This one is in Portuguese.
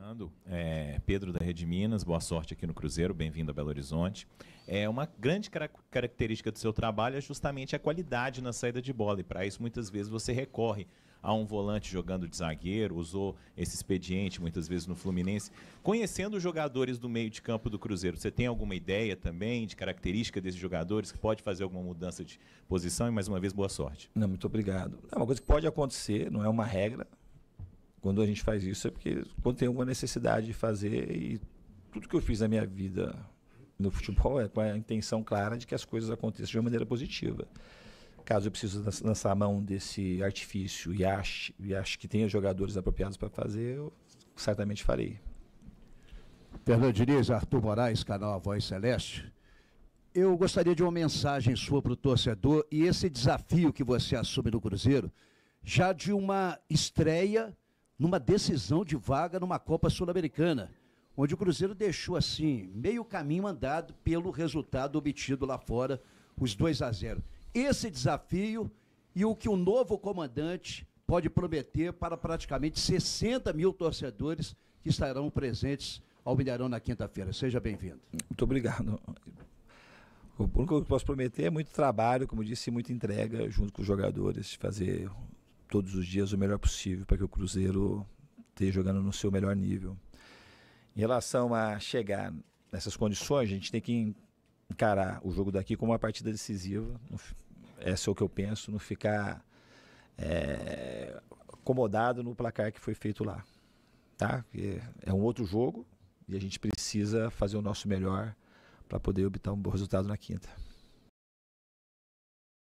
Fernando, é, Pedro da Rede Minas, boa sorte aqui no Cruzeiro, bem-vindo a Belo Horizonte. É, uma grande car característica do seu trabalho é justamente a qualidade na saída de bola, e para isso muitas vezes você recorre a um volante jogando de zagueiro, usou esse expediente muitas vezes no Fluminense. Conhecendo os jogadores do meio de campo do Cruzeiro, você tem alguma ideia também de característica desses jogadores que pode fazer alguma mudança de posição? E mais uma vez, boa sorte. Não, muito obrigado. É uma coisa que pode acontecer, não é uma regra, quando a gente faz isso é porque quando tem alguma necessidade de fazer e tudo que eu fiz na minha vida no futebol é com a intenção clara de que as coisas aconteçam de uma maneira positiva. Caso eu precise lançar a mão desse artifício e acho e acho que tenha jogadores apropriados para fazer, eu certamente farei. Fernando Diniz, Arthur Moraes, canal A Voz Celeste. Eu gostaria de uma mensagem sua para o torcedor e esse desafio que você assume no Cruzeiro, já de uma estreia numa decisão de vaga numa Copa Sul-Americana, onde o Cruzeiro deixou assim meio caminho andado pelo resultado obtido lá fora, os 2 a 0. Esse desafio e o que o novo comandante pode prometer para praticamente 60 mil torcedores que estarão presentes ao Milharão na quinta-feira. Seja bem-vindo. Muito obrigado. O único que eu posso prometer é muito trabalho, como disse, muita entrega junto com os jogadores, fazer todos os dias o melhor possível para que o Cruzeiro esteja jogando no seu melhor nível. Em relação a chegar nessas condições, a gente tem que encarar o jogo daqui como uma partida decisiva. Essa é o que eu penso, não ficar é, acomodado no placar que foi feito lá. Tá? é um outro jogo e a gente precisa fazer o nosso melhor para poder obter um bom resultado na quinta.